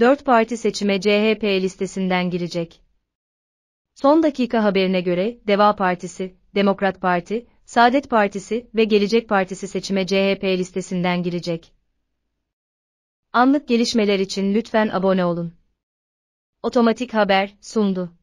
4 parti seçime CHP listesinden girecek. Son dakika haberine göre Deva Partisi, Demokrat Parti, Saadet Partisi ve Gelecek Partisi seçime CHP listesinden girecek. Anlık gelişmeler için lütfen abone olun. Otomatik Haber sundu.